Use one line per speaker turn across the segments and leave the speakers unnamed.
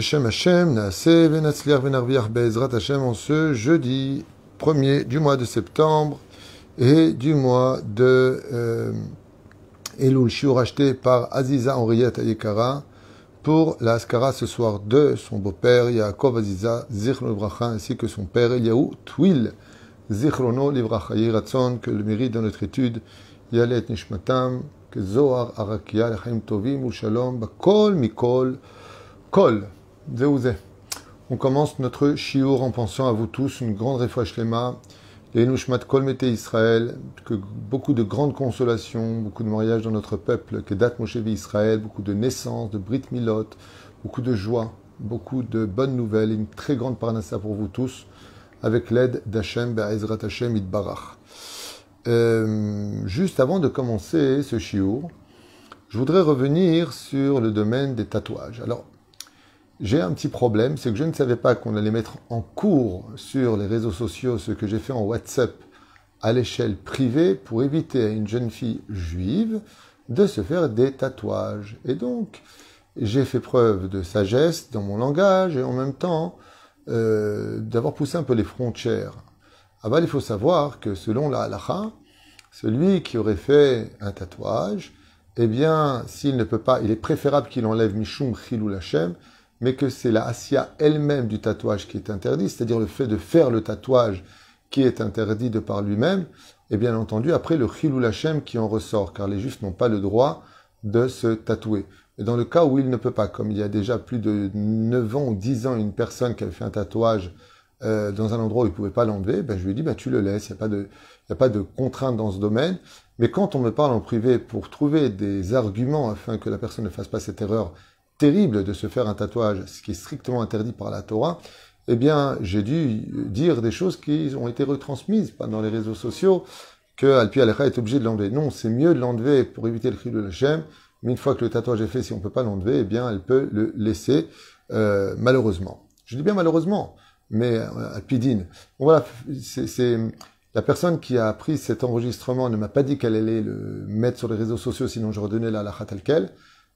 Shem Hashem, Naaseh, Venatzliar, Venarviach, Bezrat Hashem en ce jeudi 1er du mois de septembre et du mois de euh, Elul, Shiur racheté par Aziza Henriette Ayekara pour la Askara ce soir de son beau-père Yaakov Aziza Zichrono Livracha ainsi que son père Eliaou Twil Zichrono Livracha Yiratzon, que le mérite de notre étude Yalet Nishmatam, que Zohar Arakia, Lechaim Tovim, Shalom, Bakol Mikol, Kol. On commence notre shiur en pensant à vous tous une grande réfouachlema, l'enouchmat Kolmete Israël, que beaucoup de grandes consolations, beaucoup de mariages dans notre peuple, que date Moshevi Israël, beaucoup de naissances, de Brit Milot, beaucoup de joie, beaucoup de bonnes nouvelles, une très grande parnassa pour vous tous, avec l'aide d'Hachem, Be'ezrat Hashem, Idbarach. Euh, juste avant de commencer ce shiur, je voudrais revenir sur le domaine des tatouages. Alors, j'ai un petit problème, c'est que je ne savais pas qu'on allait mettre en cours sur les réseaux sociaux ce que j'ai fait en WhatsApp à l'échelle privée pour éviter à une jeune fille juive de se faire des tatouages. Et donc, j'ai fait preuve de sagesse dans mon langage et en même temps euh, d'avoir poussé un peu les frontières. Ah ben, il faut savoir que selon la halakha, celui qui aurait fait un tatouage, eh bien, s'il ne peut pas, il est préférable qu'il enlève Mishum Chilou lachem » mais que c'est la assia elle-même du tatouage qui est interdit, c'est-à-dire le fait de faire le tatouage qui est interdit de par lui-même, et bien entendu après le chilou qui en ressort, car les juifs n'ont pas le droit de se tatouer. Et dans le cas où il ne peut pas, comme il y a déjà plus de 9 ans ou 10 ans, une personne qui avait fait un tatouage euh, dans un endroit où il ne pouvait pas l'enlever, ben je lui ai dit, ben, tu le laisses, il n'y a, pas de, y a pas de contrainte dans ce domaine. Mais quand on me parle en privé pour trouver des arguments afin que la personne ne fasse pas cette erreur terrible de se faire un tatouage, ce qui est strictement interdit par la Torah, eh bien, j'ai dû dire des choses qui ont été retransmises pendant les réseaux sociaux, que Alpi Alecha est obligé de l'enlever. Non, c'est mieux de l'enlever pour éviter le cri de l'Hachem, mais une fois que le tatouage est fait, si on ne peut pas l'enlever, eh bien, elle peut le laisser, euh, malheureusement. Je dis bien malheureusement, mais euh, Alpidine. Bon, voilà, c'est... La personne qui a pris cet enregistrement ne m'a pas dit qu'elle allait le mettre sur les réseaux sociaux, sinon je redonnais la tel telle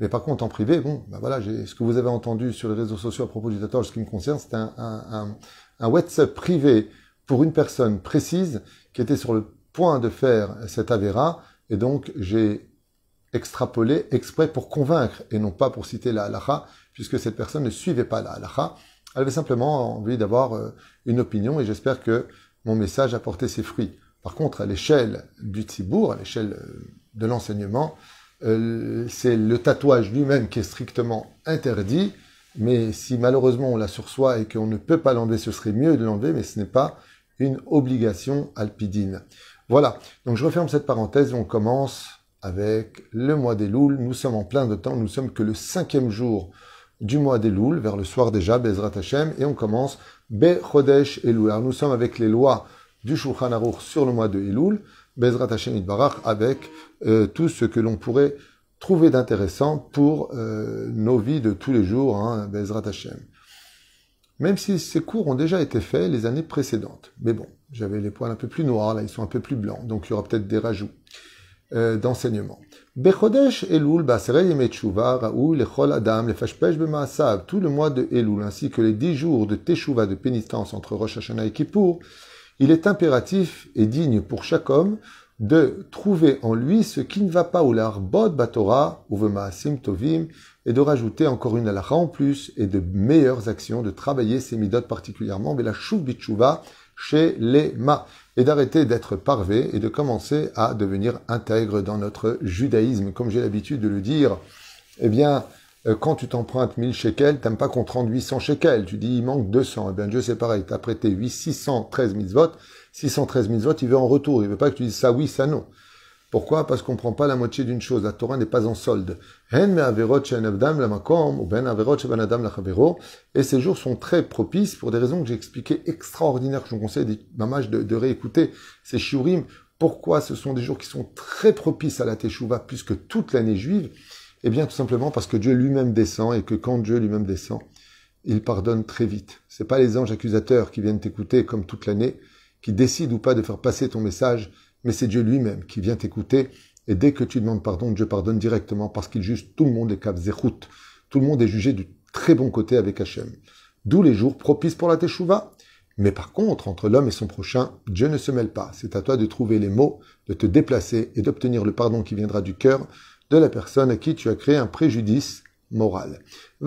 mais par contre, en privé, bon, ben voilà, ce que vous avez entendu sur les réseaux sociaux à propos du tatar, ce qui me concerne, c'est un, WhatsApp privé pour une personne précise qui était sur le point de faire cet Avera, et donc j'ai extrapolé exprès pour convaincre, et non pas pour citer la halacha, puisque cette personne ne suivait pas la halacha, elle avait simplement envie d'avoir euh, une opinion, et j'espère que mon message a porté ses fruits. Par contre, à l'échelle du Tibour, à l'échelle euh, de l'enseignement, euh, c'est le tatouage lui-même qui est strictement interdit. Mais si malheureusement on l'a sur soi et qu'on ne peut pas l'enlever, ce serait mieux de l'enlever, mais ce n'est pas une obligation alpidine. Voilà, donc je referme cette parenthèse et on commence avec le mois des Louls. Nous sommes en plein de temps, nous sommes que le cinquième jour du mois des Louls, vers le soir déjà, Bezrat Hashem, et on commence Be Chodesh Elul. Alors nous sommes avec les lois du Shulchan sur le mois de Elul. Bezrat Hashem Barach avec euh, tout ce que l'on pourrait trouver d'intéressant pour euh, nos vies de tous les jours, hein, Bezrat Hashem. Même si ces cours ont déjà été faits les années précédentes. Mais bon, j'avais les poils un peu plus noirs, là ils sont un peu plus blancs, donc il y aura peut-être des rajouts euh, d'enseignement. Bechodesh Elul Adam tout le mois de Elul ainsi que les dix jours de Teshuva de pénitence entre Rosh Hashanah et Kippour il est impératif et digne pour chaque homme de trouver en lui ce qui ne va pas ou larbot batora ou vemaasim tovim et de rajouter encore une halakha en plus et de meilleures actions, de travailler ses midotes particulièrement, mais la bichouva chez les ma et d'arrêter d'être parvé et de commencer à devenir intègre dans notre judaïsme. Comme j'ai l'habitude de le dire, eh bien, euh, quand tu t'empruntes 1000 shekels, t'aimes pas qu'on te rende 800 shekels. Tu dis, il manque 200. Eh bien, Dieu, c'est pareil. T'as prêté 8, 613 votes, 613 votes, il veut en retour. Il veut pas que tu dises ça oui, ça non. Pourquoi? Parce qu'on prend pas la moitié d'une chose. La Torah n'est pas en solde. Ben ben Et ces jours sont très propices pour des raisons que j'ai expliquées extraordinaires, que je vous conseille, mamage, de, de réécouter ces shiurim. Pourquoi ce sont des jours qui sont très propices à la Teshuvah puisque toute l'année juive? Eh bien, tout simplement parce que Dieu lui-même descend et que quand Dieu lui-même descend, il pardonne très vite. C'est pas les anges accusateurs qui viennent t'écouter comme toute l'année, qui décident ou pas de faire passer ton message, mais c'est Dieu lui-même qui vient t'écouter. Et dès que tu demandes pardon, Dieu pardonne directement parce qu'il juge tout le monde et cap Tout le monde est jugé du très bon côté avec Hachem. D'où les jours propices pour la teshuva. Mais par contre, entre l'homme et son prochain, Dieu ne se mêle pas. C'est à toi de trouver les mots, de te déplacer et d'obtenir le pardon qui viendra du cœur de la personne à qui tu as créé un préjudice moral. Et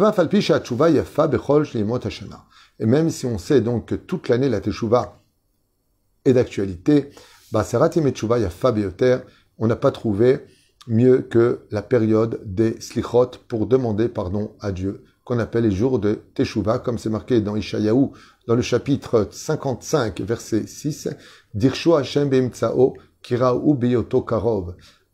même si on sait donc que toute l'année la teshuva est d'actualité, bah, on n'a pas trouvé mieux que la période des slichot pour demander pardon à Dieu, qu'on appelle les jours de Teshuvah, comme c'est marqué dans Ishayahu, dans le chapitre 55, verset 6, Dirshu Biyoto Karov.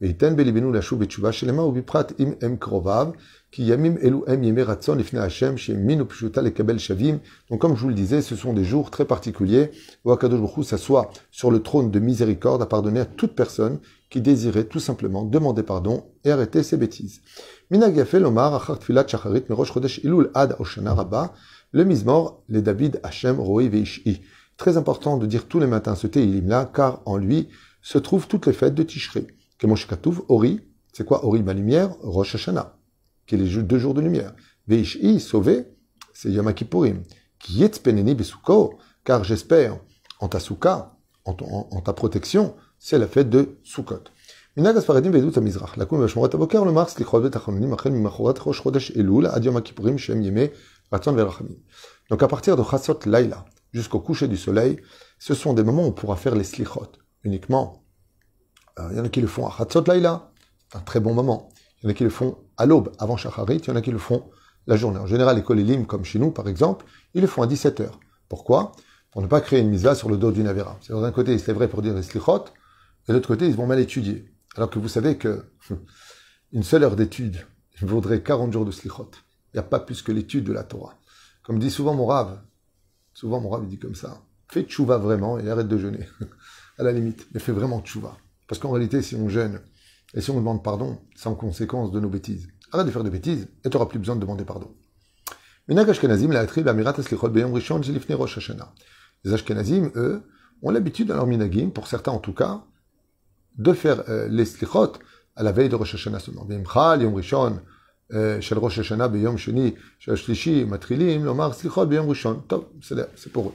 Donc comme je vous le disais, ce sont des jours très particuliers où Akadosh Baruch s'assoit sur le trône de miséricorde à pardonner à toute personne qui désirait tout simplement demander pardon et arrêter ses bêtises. Très important de dire tous les matins ce Tehilim là, car en lui se trouvent toutes les fêtes de Tishrei. Que Kemosh Katouf, Ori, c'est quoi Ori, ma lumière, Rosh chana qui est les deux jours de lumière. Veishi, sauvé, c'est Yom Kippourim. Qui est Peneni Besuko, car j'espère en ta en, en, ta protection, c'est la fête de Sukkot. מנהג הספרדים ועדות המזרח, לקום le הבוקר ולומר סליחות ותחנונים החל ממחרת ראש חודש elul, עד יום הכיפורים שהם ימי רצון ורחמים. Donc à partir de Chassot Laila jusqu'au coucher du soleil, ce sont des moments où on pourra faire les slichot, uniquement il euh, y en a qui le font à Hatzot un très bon moment. Il y en a qui le font à l'aube, avant Shacharit. Il y en a qui le font la journée. En général, les Kolélim, comme chez nous, par exemple, ils le font à 17h. Pourquoi Pour ne pas créer une misa sur le dos d'une Avera. C'est-à-dire, d'un côté, c'est vrai pour dire les slichot, et de l'autre côté, ils vont mal étudier. Alors que vous savez que une seule heure d'étude vaudrait 40 jours de slichot. Il n'y a pas plus que l'étude de la Torah. Comme dit souvent mon rave, souvent mon rave, dit comme ça, fais tchouva vraiment et arrête de jeûner. À la limite, mais fais vraiment tchouva. Parce qu'en réalité, si on gêne et si on demande pardon, c'est en conséquence de nos bêtises. Arrête de faire des bêtises et tu n'auras plus besoin de demander pardon. Les Ashkenazim, eux, ont l'habitude dans leur minagim, pour certains en tout cas, de faire euh, les slichot à la veille de Rosh Hashanah seulement. c'est pour eux.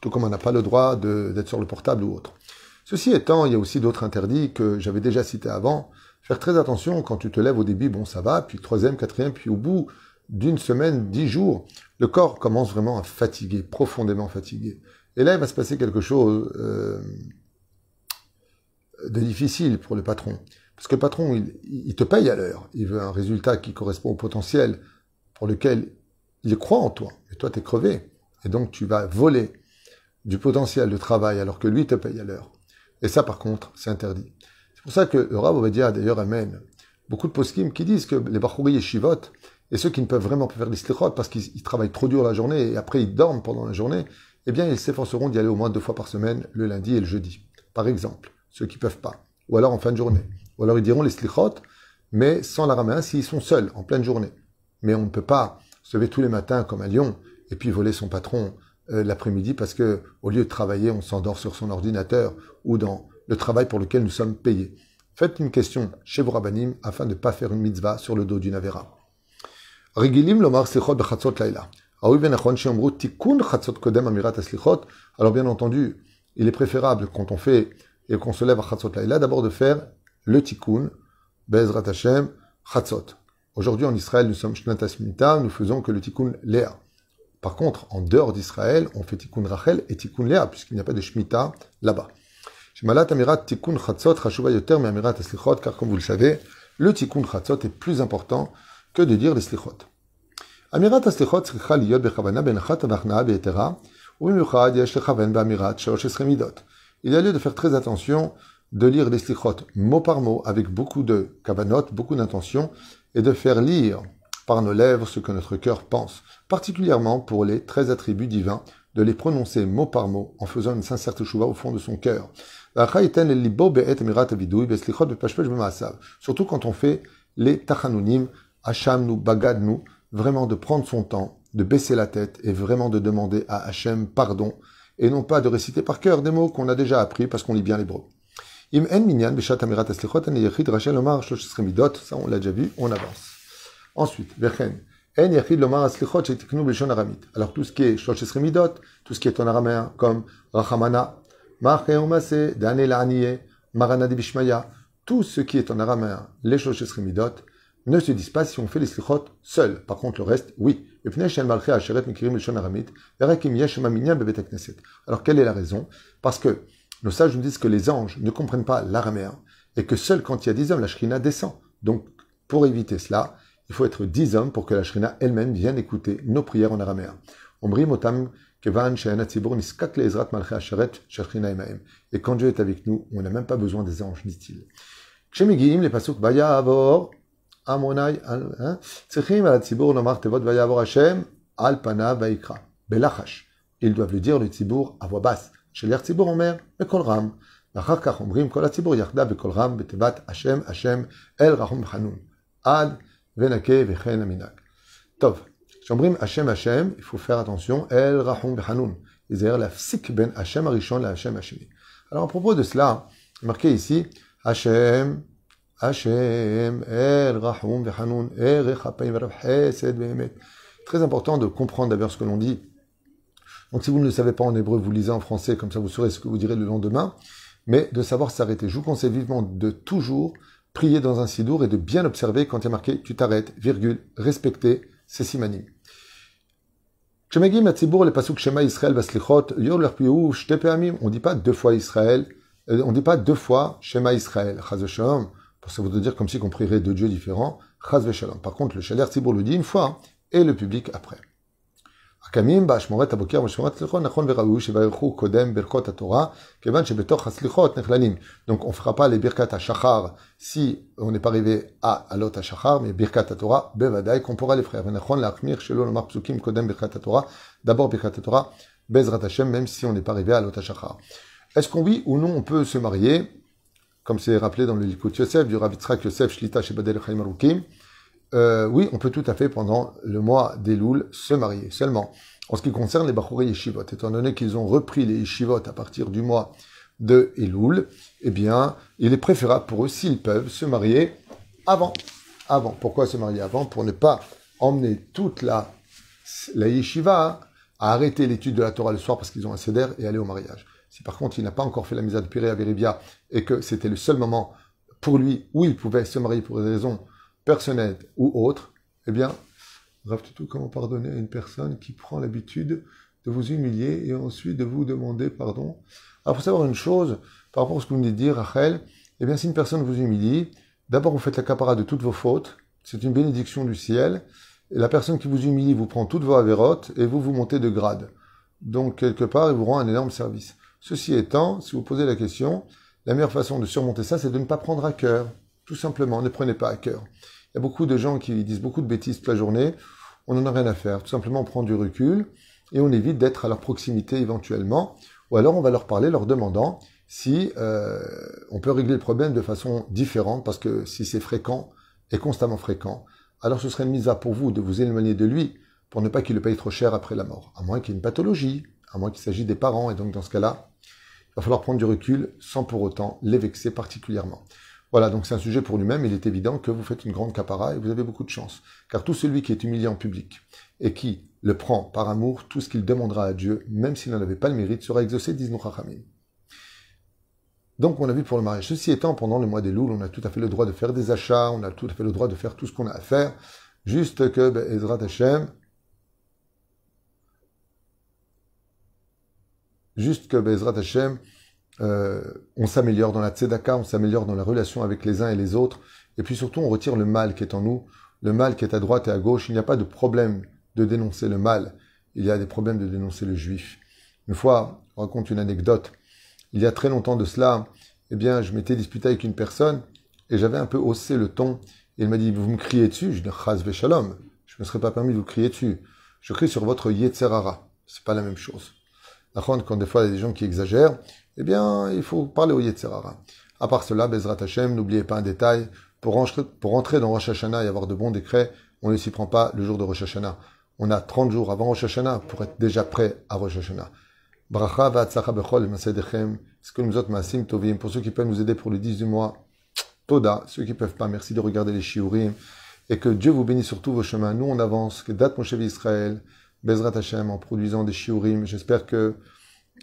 tout comme on n'a pas le droit d'être sur le portable ou autre. Ceci étant, il y a aussi d'autres interdits que j'avais déjà cités avant. Faire très attention quand tu te lèves au début, bon ça va, puis troisième, quatrième, puis au bout d'une semaine, dix jours, le corps commence vraiment à fatiguer, profondément fatigué. Et là, il va se passer quelque chose euh, de difficile pour le patron. Parce que le patron, il, il te paye à l'heure. Il veut un résultat qui correspond au potentiel pour lequel il croit en toi. Et toi, tu es crevé. Et donc, tu vas voler du potentiel de travail alors que lui te paye à l'heure. Et ça, par contre, c'est interdit. C'est pour ça que le Rav Obedia, d'ailleurs, amène beaucoup de poskim qui disent que les barcouris et et ceux qui ne peuvent vraiment pas faire l'islichot parce qu'ils travaillent trop dur la journée et après ils dorment pendant la journée, eh bien, ils s'efforceront d'y aller au moins deux fois par semaine, le lundi et le jeudi, par exemple, ceux qui ne peuvent pas, ou alors en fin de journée. Ou alors ils diront les slichot, mais sans la ramener s'ils sont seuls, en pleine journée. Mais on ne peut pas se lever tous les matins comme un lion et puis voler son patron euh, l'après-midi parce que au lieu de travailler, on s'endort sur son ordinateur ou dans le travail pour lequel nous sommes payés. Faites une question chez vos afin de ne pas faire une mitzvah sur le dos du navera. lomar laila. Ben Alors bien entendu, il est préférable quand on fait et qu'on se lève à Chatzot Laila d'abord de faire le tikkun, Bezrat Hashem, Chatzot. Aujourd'hui en Israël, nous sommes Chnatas Mita, nous faisons que le tikkun Léa. Par contre, en dehors d'Israël, on fait Tikkun Rachel et Tikkun Léa, puisqu'il n'y a pas de Shemitah là-bas. Shemalat Amirat Tikkun Chatzot, Hashuva Yoter, Amirat Eslichot, car comme vous le savez, le Tikkun Chatzot est plus important que de dire les Slichot. Amirat Eslichot, Sricha Liyot, Bechavana, Benchat, Vachna, Beetera, Uimuchad Yesh Lechaven, Beamirat Shosh Esremidot. Il y a lieu de faire très attention de lire les Slichot mot par mot, avec beaucoup de kavanot, beaucoup d'intention, et de faire lire par nos lèvres ce que notre cœur pense, particulièrement pour les 13 attributs divins, de les prononcer mot par mot en faisant une sincère teshuva au fond de son cœur. Surtout quand on fait les tachanunim, bagad nous, vraiment de prendre son temps, de baisser la tête et vraiment de demander à Hachem pardon, et non pas de réciter par cœur des mots qu'on a déjà appris parce qu'on lit bien l'hébreu. ça on l'a déjà vu, on avance. Ensuite, Vechen. En yachid lomar aslichot Alors tout ce qui est shoshes tout ce qui est en araméen, comme rachamana, marche omase, dane la'aniye, marana de bishmaya, tout ce qui est en araméen, les shoshes remidot, ne se disent pas si on fait les slichot seul. Par contre, le reste, oui. Alors, quelle est la raison Parce que nos sages nous disent que les anges ne comprennent pas l'araméen et que seul quand il y a des hommes, la shrina descend. Donc, pour éviter cela, il faut être dix hommes pour que la shirina elle-même vienne écouter nos prières en araméen. On brime autant que vingt cheyne tzibour niskat le ezrat malchay sharet Et quand Dieu est avec nous, on n'a même pas besoin des anges, dit-il. Chemigim les pasouk bayah avor amonay tzchirim al hein, tzibour namar tevad vayahvor Hashem al pana vayikra belachash. Ils doivent lui dire le tzibour avobas. Chelek tzibour amer mekolram. Lachach kach on brime kol ha tzibour yachda bekol ram betevad Hashem Hashem el rachum bchanul ad. Venake vechen aminak. Tov. כשאומרים השם השם, il faut faire attention, El רחום וחנון. C'est-à-dire ben בין arishon la Hashem השני. Alors, à propos de cela, marquez ici, Hashem Hashem. El Rahum Vehanoun, El Très important de comprendre d'abord ce que l'on dit. Donc, si vous ne le savez pas en hébreu, vous lisez en français, comme ça vous saurez ce que vous direz le lendemain. Mais de savoir s'arrêter. Je vous conseille vivement de toujours prier dans un sidour et de bien observer quand il y a marqué tu t'arrêtes, virgule, respecter, c'est simanim. On ne dit pas deux fois Israël, euh, on ne dit pas deux fois Shema Israël, pour ça vous dire comme si on prierait deux dieux différents, Par contre, le chaleur Tzibur le dit une fois, hein, et le public après. Donc, on fera pas les birkat à chachar si on n'est pas arrivé à l'ot à chachar, mais birkat à torah, bevadaï, qu'on pourra les faire. D'abord, birkat à torah, bezrat à chème, même si on n'est pas arrivé à l'ot à chachar. Est-ce qu'on vit ou non on peut se marier? Comme c'est rappelé dans le Likud joseph du Ravitzrak joseph Shlita, Shibadere, Khaimaroukim. Euh, oui, on peut tout à fait pendant le mois d'Eloul se marier. Seulement, en ce qui concerne les et Yeshivot, étant donné qu'ils ont repris les Yeshivot à partir du mois de Eloul, eh bien, il est préférable pour eux, s'ils peuvent, se marier avant. Avant. Pourquoi se marier avant Pour ne pas emmener toute la, la Yeshiva à arrêter l'étude de la Torah le soir parce qu'ils ont un seder et aller au mariage. Si par contre il n'a pas encore fait la mise de Piré à Véribia et que c'était le seul moment pour lui où il pouvait se marier pour des raisons personnelle ou autre, eh bien, tout comment pardonner à une personne qui prend l'habitude de vous humilier et ensuite de vous demander pardon Alors, il faut savoir une chose, par rapport à ce que vous venez de dire, Rachel, eh bien, si une personne vous humilie, d'abord vous faites l'accaparat de toutes vos fautes, c'est une bénédiction du ciel, et la personne qui vous humilie vous prend toutes vos avérotes et vous vous montez de grade. Donc, quelque part, il vous rend un énorme service. Ceci étant, si vous posez la question, la meilleure façon de surmonter ça, c'est de ne pas prendre à cœur. Tout simplement, ne prenez pas à cœur. Il y a beaucoup de gens qui disent beaucoup de bêtises toute la journée. On n'en a rien à faire. Tout simplement, on prend du recul et on évite d'être à leur proximité éventuellement. Ou alors, on va leur parler, leur demandant si euh, on peut régler le problème de façon différente, parce que si c'est fréquent et constamment fréquent, alors ce serait une mise à pour vous de vous éloigner de lui pour ne pas qu'il le paye trop cher après la mort, à moins qu'il y ait une pathologie, à moins qu'il s'agisse des parents, et donc dans ce cas-là, il va falloir prendre du recul sans pour autant les vexer particulièrement. Voilà, donc c'est un sujet pour lui-même. Il est évident que vous faites une grande capara et vous avez beaucoup de chance. Car tout celui qui est humilié en public et qui le prend par amour, tout ce qu'il demandera à Dieu, même s'il n'en avait pas le mérite, sera exaucé, disent nos rachamim. Donc, on a vu pour le mariage. Ceci étant, pendant le mois des Louls, on a tout à fait le droit de faire des achats, on a tout à fait le droit de faire tout ce qu'on a à faire. Juste que, ben, Ezra Tachem, juste que, ben, Ezra Hashem, euh, on s'améliore dans la tzedaka, on s'améliore dans la relation avec les uns et les autres, et puis surtout on retire le mal qui est en nous, le mal qui est à droite et à gauche. Il n'y a pas de problème de dénoncer le mal, il y a des problèmes de dénoncer le juif. Une fois, on raconte une anecdote. Il y a très longtemps de cela, eh bien, je m'étais disputé avec une personne et j'avais un peu haussé le ton. Et il m'a dit, vous me criez dessus. Je dis, "Ve shalom. Je ne me serais pas permis de vous crier dessus. Je crie sur votre ce C'est pas la même chose. Par quand des fois il y a des gens qui exagèrent, eh bien, il faut parler au Yetzirara. À part cela, Bezrat Hashem, n'oubliez pas un détail, pour entrer dans Rosh Hashanah et avoir de bons décrets, on ne s'y prend pas le jour de Rosh Hashanah. On a 30 jours avant Rosh Hashanah pour être déjà prêt à Rosh Hashanah. Bracha va'atzacha bechol masedechem, ce que nous autres massim tovim, pour ceux qui peuvent nous aider pour le 18 mois, toda, ceux qui peuvent pas, merci de regarder les shiurim, et que Dieu vous bénisse sur tous vos chemins. Nous, on avance, que date mon chef Israël, Bezrat Hashem, en produisant des shiurim. J'espère que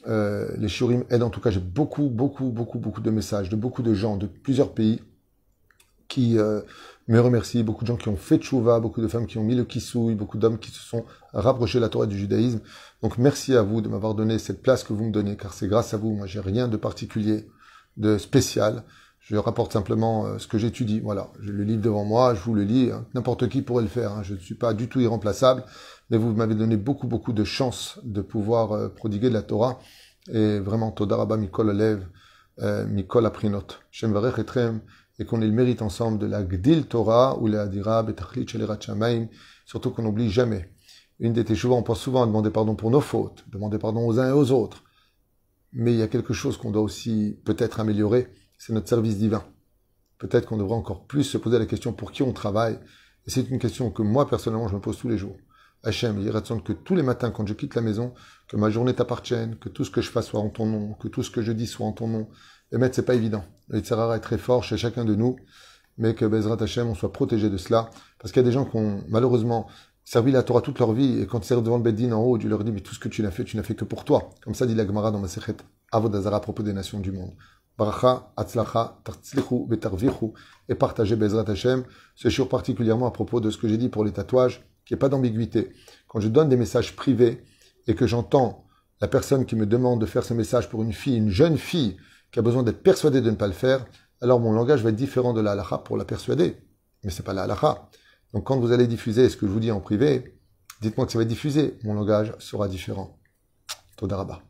euh, les shurim aident. En tout cas, j'ai beaucoup, beaucoup, beaucoup, beaucoup de messages de beaucoup de gens de plusieurs pays qui euh, me remercient. Beaucoup de gens qui ont fait tchouva, beaucoup de femmes qui ont mis le kisui beaucoup d'hommes qui se sont rapprochés de la Torah du judaïsme. Donc, merci à vous de m'avoir donné cette place que vous me donnez, car c'est grâce à vous. Moi, j'ai rien de particulier, de spécial. Je rapporte simplement euh, ce que j'étudie. Voilà, Je le livre devant moi, je vous le lis. Hein. N'importe qui pourrait le faire. Hein. Je ne suis pas du tout irremplaçable, mais vous m'avez donné beaucoup, beaucoup de chance de pouvoir euh, prodiguer de la Torah. Et vraiment, Todaraba Mikol Alev, euh, Mikol Aprinot. Shem Varech et qu'on ait le mérite ensemble de la Gdil Torah ou la Adira Betachlit rachamaim. surtout qu'on n'oublie jamais. Une des Teshuvah, on pense souvent à demander pardon pour nos fautes, demander pardon aux uns et aux autres. Mais il y a quelque chose qu'on doit aussi peut-être améliorer c'est notre service divin. Peut-être qu'on devrait encore plus se poser la question pour qui on travaille. Et c'est une question que moi, personnellement, je me pose tous les jours. Hachem, il raconte que tous les matins, quand je quitte la maison, que ma journée t'appartienne, que tout ce que je fasse soit en ton nom, que tout ce que je dis soit en ton nom. Et ce n'est pas évident. Le Yitzhara est très fort chez chacun de nous, mais que Bezrat Hachem, on soit protégé de cela. Parce qu'il y a des gens qui ont, malheureusement, servi la Torah toute leur vie, et quand ils servent devant le en haut, Dieu leur dit « mais tout ce que tu n'as fait, tu n'as fait que pour toi. Comme ça dit la Gemara dans ma Sechet Avodazara à propos des nations du monde. Bracha, Atzlacha, Tartzlichu, Betarvichu et partagez Bezrat Hashem. C'est sûr particulièrement à propos de ce que j'ai dit pour les tatouages, qu'il n'y ait pas d'ambiguïté. Quand je donne des messages privés et que j'entends la personne qui me demande de faire ce message pour une fille, une jeune fille qui a besoin d'être persuadée de ne pas le faire, alors mon langage va être différent de la halakha pour la persuader. Mais ce n'est pas la halakha. Donc quand vous allez diffuser ce que je vous dis en privé, dites-moi que ça va diffuser. Mon langage sera différent. Rabba.